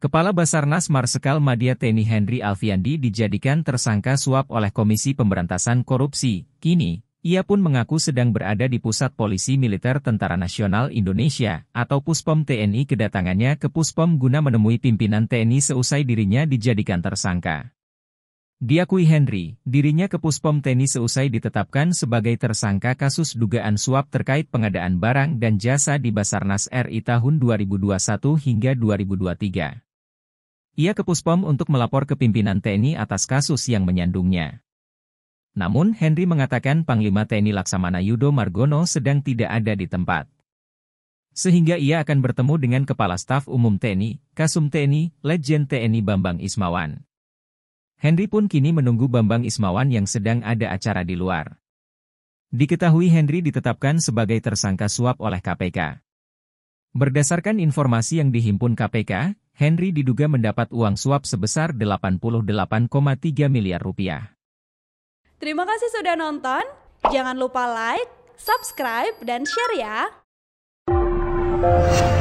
Kepala Basarnas Marsekal Madia TNI Henry Alfiandi dijadikan tersangka suap oleh Komisi Pemberantasan Korupsi. Kini, ia pun mengaku sedang berada di Pusat Polisi Militer Tentara Nasional Indonesia atau Puspom TNI kedatangannya ke Puspom guna menemui pimpinan TNI seusai dirinya dijadikan tersangka. Diakui Henry, dirinya ke Puspom TNI seusai ditetapkan sebagai tersangka kasus dugaan suap terkait pengadaan barang dan jasa di Basarnas RI tahun 2021 hingga 2023. Ia ke Puspom untuk melapor ke pimpinan TNI atas kasus yang menyandungnya. Namun Henry mengatakan Panglima TNI Laksamana Yudo Margono sedang tidak ada di tempat. Sehingga ia akan bertemu dengan Kepala Staf Umum TNI, Kasum TNI, Legend TNI Bambang Ismawan. Henry pun kini menunggu Bambang Ismawan yang sedang ada acara di luar. Diketahui Henry ditetapkan sebagai tersangka suap oleh KPK. Berdasarkan informasi yang dihimpun KPK, Henry diduga mendapat uang suap sebesar 88,3 miliar rupiah. Terima kasih sudah nonton. Jangan lupa like, subscribe, dan share ya.